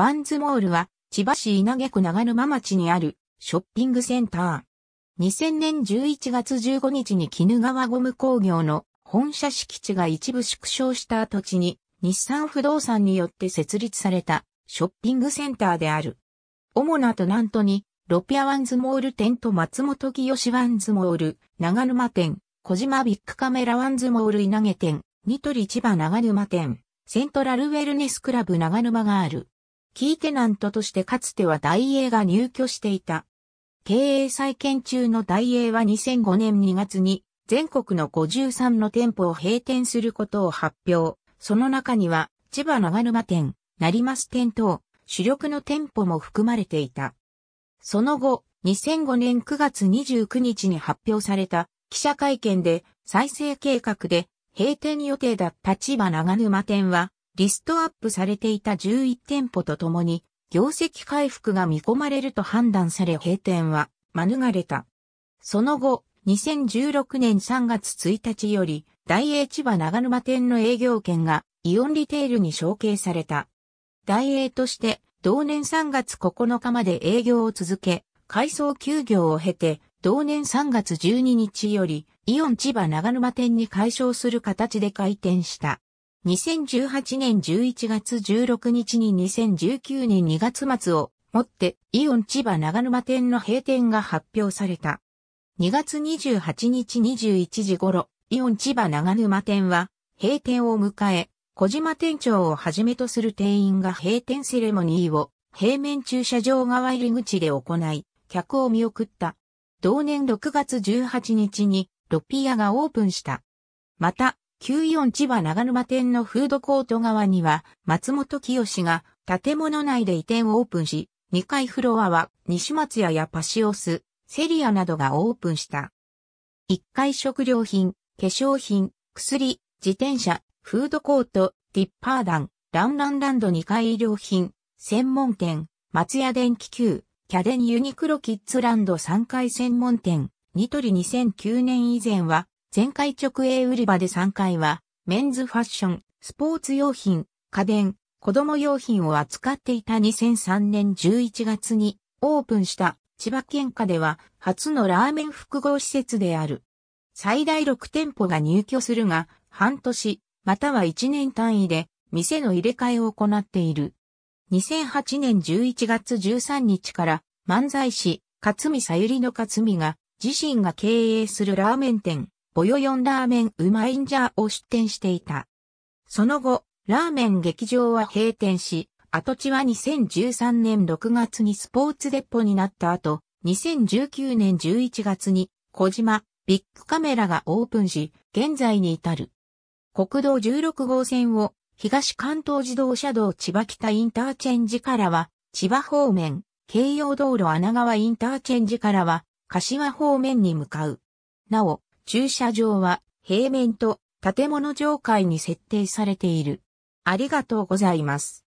バンズモールは、千葉市稲毛区長沼町にあるショッピングセンター。2000年11月15日に絹川ゴム工業の本社敷地が一部縮小した土地に、日産不動産によって設立されたショッピングセンターである。主なテナントに、ロピアワンズモール店と松本清ワンズモール、長沼店、小島ビッグカメラワンズモール稲毛店、ニトリ千葉長沼店、セントラルウェルネスクラブ長沼がある。キーテナントとしてかつては大英が入居していた。経営再建中の大英は2005年2月に全国の53の店舗を閉店することを発表。その中には千葉長沼店、成増店等主力の店舗も含まれていた。その後、2005年9月29日に発表された記者会見で再生計画で閉店予定だった千葉長沼店はリストアップされていた11店舗とともに、業績回復が見込まれると判断され閉店は免れた。その後、2016年3月1日より、大英千葉長沼店の営業権がイオンリテールに承継された。大英として、同年3月9日まで営業を続け、改装休業を経て、同年3月12日より、イオン千葉長沼店に解消する形で開店した。2018年11月16日に2019年2月末をもってイオン千葉長沼店の閉店が発表された。2月28日21時頃、イオン千葉長沼店は閉店を迎え、小島店長をはじめとする店員が閉店セレモニーを平面駐車場側入り口で行い、客を見送った。同年6月18日にロピアがオープンした。また、94千葉長沼店のフードコート側には、松本清が建物内で移転をオープンし、2階フロアは西松屋やパシオス、セリアなどがオープンした。1階食料品、化粧品、薬、自転車、フードコート、ディッパー団、ランランランド2階衣料品、専門店、松屋電気球、キャデンユニクロキッズランド3階専門店、ニトリ2009年以前は、全回直営売り場で3回は、メンズファッション、スポーツ用品、家電、子供用品を扱っていた2003年11月にオープンした千葉県下では初のラーメン複合施設である。最大6店舗が入居するが、半年、または1年単位で店の入れ替えを行っている。2008年11月13日から漫才師、勝見さゆりの勝見が自身が経営するラーメン店、およよんラーメンうまいんジャーを出店していた。その後、ラーメン劇場は閉店し、跡地は2013年6月にスポーツデポになった後、2019年11月に小島ビッグカメラがオープンし、現在に至る。国道16号線を東関東自動車道千葉北インターチェンジからは、千葉方面、京葉道路穴川インターチェンジからは、柏方面に向かう。なお、駐車場は平面と建物上階に設定されている。ありがとうございます。